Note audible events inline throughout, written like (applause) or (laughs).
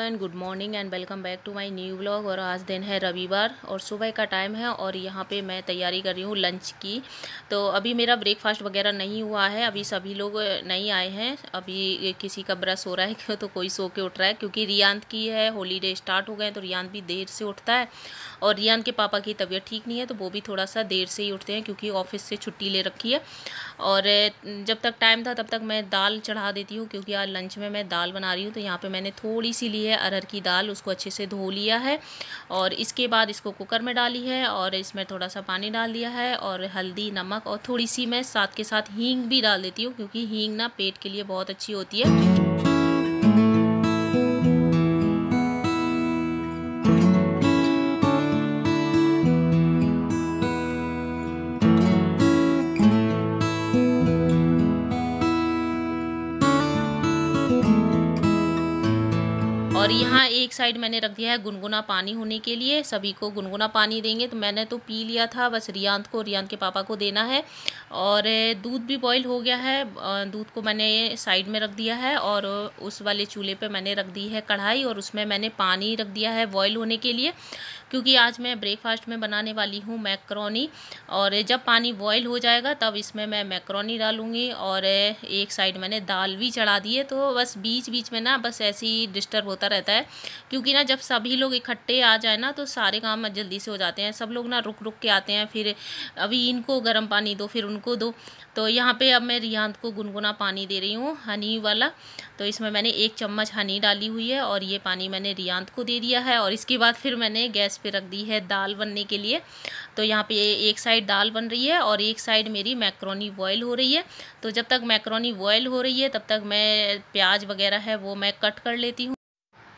everyone good morning and welcome back to my new blog और आज दिन है रविवार और सुबह का टाइम है और यहाँ पे मैं तैयारी कर रही हूँ लंच की तो अभी मेरा ब्रेकफास्ट वगैरह नहीं हुआ है अभी सभी लोग नहीं आए हैं अभी किसी का ब्रश हो रहा है (laughs) तो कोई सो के उठ रहा है क्योंकि रियांत की है होलीडे स्टार्ट हो गए तो रियांत भी देर से उठता है और रियांत के पापा की तबीयत ठीक नहीं है तो वो भी थोड़ा सा देर से ही उठते हैं क्योंकि ऑफिस से छुट्टी ले रखी है और जब तक टाइम था तब तक मैं दाल चढ़ा देती हूँ क्योंकि आज लंच में मैं दाल बना रही हूँ तो यहाँ पर मैंने थोड़ी सी ली है अरहर की दाल उसको अच्छे से धो लिया है और इसके बाद इसको कुकर में डाली है और इसमें थोड़ा सा पानी डाल दिया है और हल्दी नमक और थोड़ी सी मैं साथ के साथ हींग भी डाल देती हूँ क्योंकि हींग ना पेट के लिए बहुत अच्छी होती है यहाँ एक साइड मैंने रख दिया है गुनगुना पानी होने के लिए सभी को गुनगुना पानी देंगे तो मैंने तो पी लिया था बस रियांत को रियांत के पापा को देना है और दूध भी बॉईल हो गया है दूध को मैंने साइड में रख दिया है और उस वाले चूल्हे पे मैंने रख दी है कढ़ाई और उसमें मैंने पानी रख दिया है बॉयल होने के लिए क्योंकि आज मैं ब्रेकफास्ट में बनाने वाली हूँ मैक्रोनी और जब पानी बॉयल हो जाएगा तब इसमें मैं मैक्रोनी डालूँगी और एक साइड मैंने दाल भी चढ़ा दी है तो बस बीच बीच में ना बस ऐसे ही डिस्टर्ब होता रहता है क्योंकि ना जब सभी लोग इकट्ठे आ जाए ना तो सारे काम जल्दी से हो जाते हैं सब लोग ना रुक रुक के आते हैं फिर अभी इनको गर्म पानी दो फिर उनको दो तो यहाँ पे अब मैं रियांत को गुनगुना पानी दे रही हूँ हनी वाला तो इसमें मैंने एक चम्मच हनी डाली हुई है और ये पानी मैंने रियांत को दे दिया है और इसके बाद फिर मैंने गैस पे रख दी है दाल बनने के लिए तो यहाँ पे एक साइड दाल बन रही है और एक साइड मेरी मैक्रोनी बॉयल हो रही है तो जब तक मैक्रोनी बॉयल हो रही है तब तक मैं प्याज वगैरह है वो मैं कट कर लेती हूँ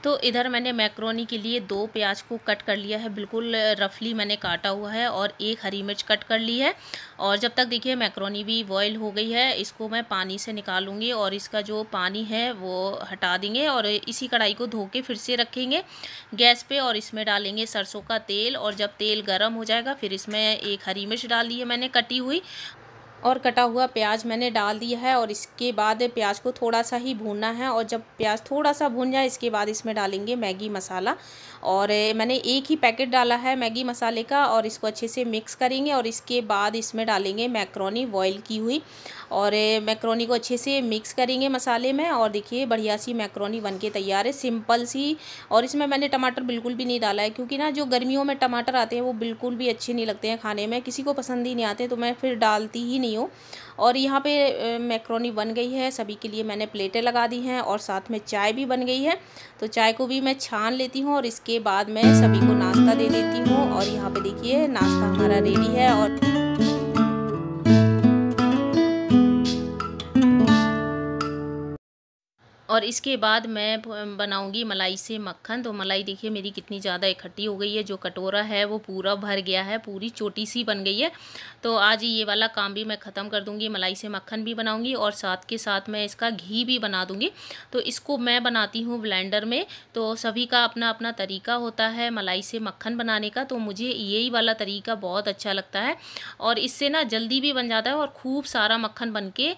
तो इधर मैंने मैक्रोनी के लिए दो प्याज को कट कर लिया है बिल्कुल रफली मैंने काटा हुआ है और एक हरी मिर्च कट कर ली है और जब तक देखिए मैक्रोनी भी बॉयल हो गई है इसको मैं पानी से निकालूंगी और इसका जो पानी है वो हटा देंगे और इसी कढ़ाई को धो के फिर से रखेंगे गैस पे और इसमें डालेंगे सरसों का तेल और जब तेल गर्म हो जाएगा फिर इसमें एक हरी मिर्च डाल दी है मैंने कटी हुई और कटा हुआ प्याज मैंने डाल दिया है और इसके बाद प्याज को थोड़ा सा ही भूनना है और जब प्याज थोड़ा सा भून जाए इसके बाद इसमें डालेंगे मैगी मसाला और मैंने एक ही पैकेट डाला है मैगी मसाले का और इसको अच्छे से मिक्स करेंगे और इसके बाद इसमें डालेंगे मैक्रोनी बॉयल की हुई और मैक्रोनी को अच्छे से मिक्स करेंगे मसाले में और देखिए बढ़िया सी मैक्रोनी बन के तैयार है सिंपल सी और इसमें मैंने टमाटर बिल्कुल भी नहीं डाला है क्योंकि ना जो गर्मियों में टमाटर आते हैं वो बिल्कुल भी अच्छे नहीं लगते हैं खाने में किसी को पसंद ही नहीं आते तो मैं फिर डालती ही नहीं हूँ और यहाँ पे मैक्रोनी बन गई है सभी के लिए मैंने प्लेटें लगा दी हैं और साथ में चाय भी बन गई है तो चाय को भी मैं छान लेती हूँ और इसके बाद मैं सभी को नाश्ता दे देती हूँ और यहाँ पे देखिए नाश्ता हमारा रेडी है और और इसके बाद मैं बनाऊंगी मलाई से मक्खन तो मलाई देखिए मेरी कितनी ज़्यादा इकट्ठी हो गई है जो कटोरा है वो पूरा भर गया है पूरी छोटी सी बन गई है तो आज ये वाला काम भी मैं ख़त्म कर दूँगी मलाई से मक्खन भी बनाऊँगी और साथ के साथ मैं इसका घी भी बना दूँगी तो इसको मैं बनाती हूँ ब्लैंडर में तो सभी का अपना अपना तरीका होता है मलाई से मक्खन बनाने का तो मुझे यही वाला तरीका बहुत अच्छा लगता है और इससे ना जल्दी भी बन जाता है और खूब सारा मक्खन बन के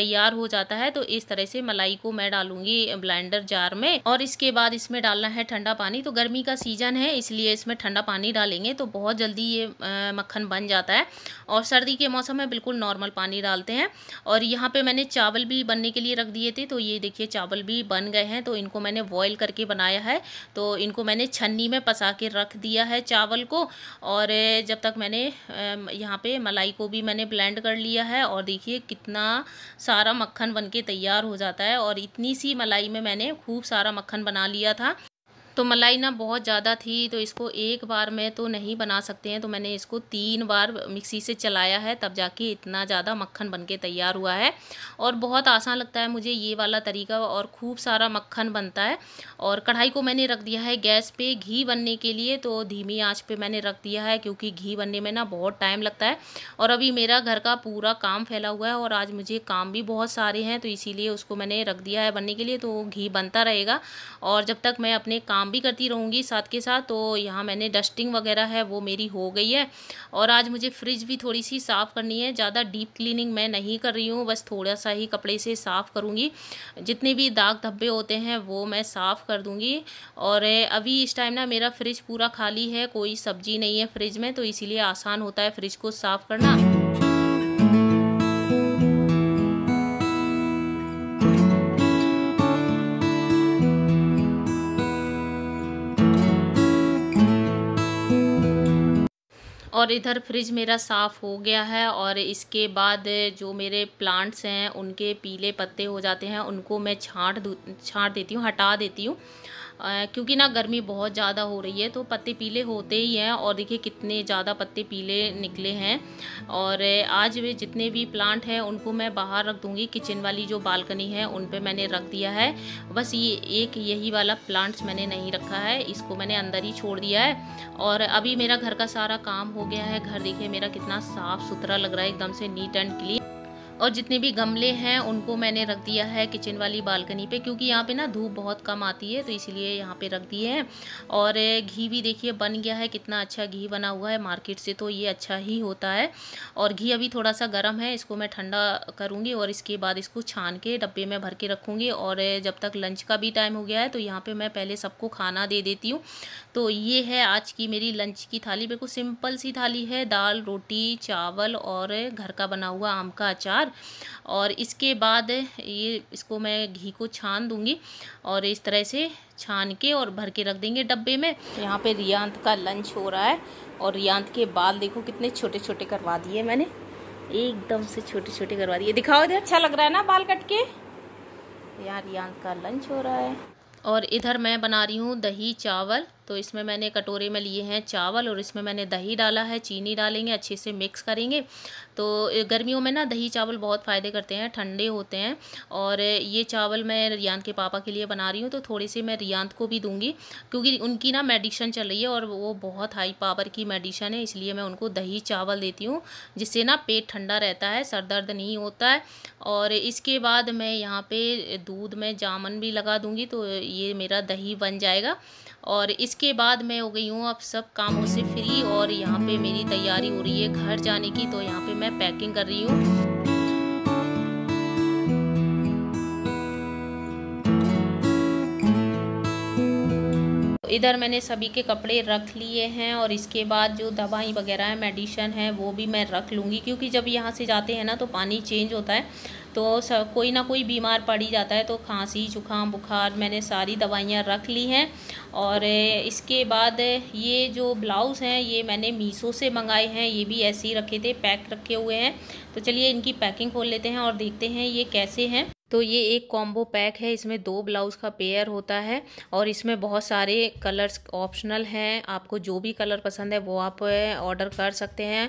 तैयार हो जाता है तो इस तरह से मलाई को मैं डालूँगी डालूंगी ब्लेंडर जार में और इसके बाद इसमें डालना है ठंडा पानी तो गर्मी का सीजन है इसलिए इसमें ठंडा पानी डालेंगे तो बहुत जल्दी ये मक्खन बन जाता है और सर्दी के मौसम में बिल्कुल नॉर्मल पानी डालते हैं और यहाँ पे मैंने चावल भी बनने के लिए रख दिए थे तो ये देखिए चावल भी बन गए हैं तो इनको मैंने बॉयल करके बनाया है तो इनको मैंने छन्नी में पसा के रख दिया है चावल को और जब तक मैंने यहाँ पे मलाई को भी मैंने ब्लेंड कर लिया है और देखिए कितना सारा मक्खन बन तैयार हो जाता है और इतनी सी मलाई में मैंने खूब सारा मक्खन बना लिया था तो मलाई ना बहुत ज़्यादा थी तो इसको एक बार में तो नहीं बना सकते हैं तो मैंने इसको तीन बार मिक्सी से चलाया है तब जाके इतना ज़्यादा मक्खन बनके तैयार हुआ है और बहुत आसान लगता है मुझे ये वाला तरीका और खूब सारा मक्खन बनता है और कढ़ाई को मैंने रख दिया है गैस पे घी बनने के लिए तो धीमी आँच पर मैंने रख दिया है क्योंकि घी बनने में ना बहुत टाइम लगता है और अभी मेरा घर का पूरा काम फैला हुआ है और आज मुझे काम भी बहुत सारे हैं तो इसीलिए उसको मैंने रख दिया है बनने के लिए तो घी बनता रहेगा और जब तक मैं अपने काम काम भी करती रहूँगी साथ के साथ तो यहाँ मैंने डस्टिंग वगैरह है वो मेरी हो गई है और आज मुझे फ्रिज भी थोड़ी सी साफ़ करनी है ज़्यादा डीप क्लीनिंग मैं नहीं कर रही हूँ बस थोड़ा सा ही कपड़े से साफ़ करूँगी जितने भी दाग धब्बे होते हैं वो मैं साफ़ कर दूँगी और अभी इस टाइम ना मेरा फ्रिज पूरा खाली है कोई सब्ज़ी नहीं है फ्रिज में तो इसीलिए आसान होता है फ्रिज को साफ़ करना और इधर फ्रिज मेरा साफ़ हो गया है और इसके बाद जो मेरे प्लांट्स हैं उनके पीले पत्ते हो जाते हैं उनको मैं छाँट छाँट देती हूँ हटा देती हूँ क्योंकि ना गर्मी बहुत ज़्यादा हो रही है तो पत्ते पीले होते ही हैं और देखिए कितने ज़्यादा पत्ते पीले निकले हैं और आज वे जितने भी प्लांट हैं उनको मैं बाहर रख दूँगी किचन वाली जो बालकनी है उन पर मैंने रख दिया है बस ये एक यही वाला प्लांट्स मैंने नहीं रखा है इसको मैंने अंदर ही छोड़ दिया है और अभी मेरा घर का सारा काम हो गया है घर देखिए मेरा कितना साफ़ सुथरा लग रहा है एकदम से नीट एंड क्लीन और जितने भी गमले हैं उनको मैंने रख दिया है किचन वाली बालकनी पे क्योंकि यहाँ पे ना धूप बहुत कम आती है तो इसीलिए यहाँ पे रख दिए हैं और घी भी देखिए बन गया है कितना अच्छा घी बना हुआ है मार्केट से तो ये अच्छा ही होता है और घी अभी थोड़ा सा गर्म है इसको मैं ठंडा करूँगी और इसके बाद इसको छान के डब्बे में भर के रखूँगी और जब तक लंच का भी टाइम हो गया है तो यहाँ पर मैं पहले सबको खाना दे देती हूँ तो ये है आज की मेरी लंच की थाली बिल्कुल सिंपल सी थाली है दाल रोटी चावल और घर का बना हुआ आम का अचार और इसके बाद ये इसको मैं घी को छान दूंगी और इस तरह से छान के और भर के रख देंगे डब्बे में यहाँ पे रियांत का लंच हो रहा है और रियांत के बाल देखो कितने छोटे छोटे करवा दिए मैंने एकदम से छोटे छोटे करवा दिए दिखाओ इधर अच्छा लग रहा है ना बाल कट के यहाँ रियांत का लंच हो रहा है और इधर मैं बना रही हूँ दही चावल तो इसमें मैंने कटोरे में लिए हैं चावल और इसमें मैंने दही डाला है चीनी डालेंगे अच्छे से मिक्स करेंगे तो गर्मियों में ना दही चावल बहुत फ़ायदे करते हैं ठंडे होते हैं और ये चावल मैं रियांत के पापा के लिए बना रही हूँ तो थोड़े से मैं रियांत को भी दूँगी क्योंकि उनकी ना मेडिशन चल रही है और वो बहुत हाई पावर की मेडिशन है इसलिए मैं उनको दही चावल देती हूँ जिससे ना पेट ठंडा रहता है सर दर्द नहीं होता है और इसके बाद मैं यहाँ पर दूध में जामन भी लगा दूँगी तो ये मेरा दही बन जाएगा और इसके उसके बाद मैं हो गई हूँ अब सब कामों से फ्री और यहाँ पे मेरी तैयारी हो रही है घर जाने की तो यहाँ पे मैं पैकिंग कर रही हूँ इधर मैंने सभी के कपड़े रख लिए हैं और इसके बाद जो दवाई वगैरह है मेडिसन है वो भी मैं रख लूँगी क्योंकि जब यहाँ से जाते हैं ना तो पानी चेंज होता है तो सब कोई ना कोई बीमार पड़ ही जाता है तो खांसी जुकाम बुखार मैंने सारी दवाइयाँ रख ली हैं और इसके बाद ये जो ब्लाउज़ हैं ये मैंने मीशो से मंगाए हैं ये भी ऐसे ही रखे थे पैक रखे हुए हैं तो चलिए इनकी पैकिंग खोल लेते हैं और देखते हैं ये कैसे हैं तो ये एक कॉम्बो पैक है इसमें दो ब्लाउज़ का पेयर होता है और इसमें बहुत सारे कलर्स ऑप्शनल हैं आपको जो भी कलर पसंद है वो आप ऑर्डर कर सकते हैं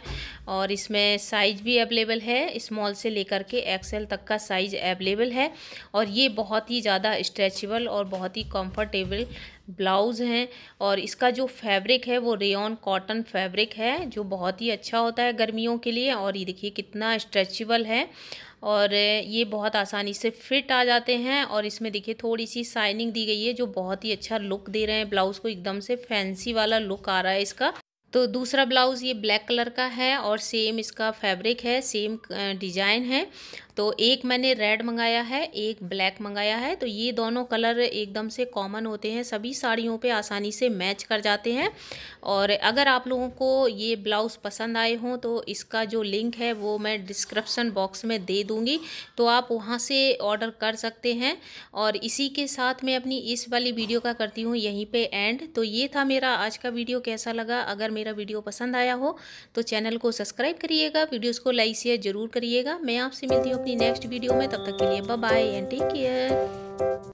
और इसमें साइज भी अवेलेबल है स्मॉल से लेकर के एक्सेल तक का साइज अवेलेबल है और ये बहुत ही ज़्यादा स्ट्रेचबल और बहुत ही कम्फर्टेबल ब्लाउज़ हैं और इसका जो फैब्रिक है वो रेन कॉटन फैब्रिक है जो बहुत ही अच्छा होता है गर्मियों के लिए और ये देखिए कितना स्ट्रेचबल है और ये बहुत आसानी से फिट आ जाते हैं और इसमें देखिए थोड़ी सी साइनिंग दी गई है जो बहुत ही अच्छा लुक दे रहे हैं ब्लाउज़ को एकदम से फैंसी वाला लुक आ रहा है इसका तो दूसरा ब्लाउज़ ये ब्लैक कलर का है और सेम इसका फैब्रिक है सेम डिजाइन है तो एक मैंने रेड मंगाया है एक ब्लैक मंगाया है तो ये दोनों कलर एकदम से कॉमन होते हैं सभी साड़ियों पे आसानी से मैच कर जाते हैं और अगर आप लोगों को ये ब्लाउज़ पसंद आए हों तो इसका जो लिंक है वो मैं डिस्क्रिप्सन बॉक्स में दे दूँगी तो आप वहाँ से ऑर्डर कर सकते हैं और इसी के साथ मैं अपनी इस वाली वीडियो का करती हूँ यहीं पर एंड तो ये था मेरा आज का वीडियो कैसा लगा अगर मेरे मेरा वीडियो पसंद आया हो तो चैनल को सब्सक्राइब करिएगा वीडियोस को लाइक शेयर जरूर करिएगा मैं आपसे मिलती हूँ अपनी नेक्स्ट वीडियो में तब तक के लिए बाय एंड टेक केयर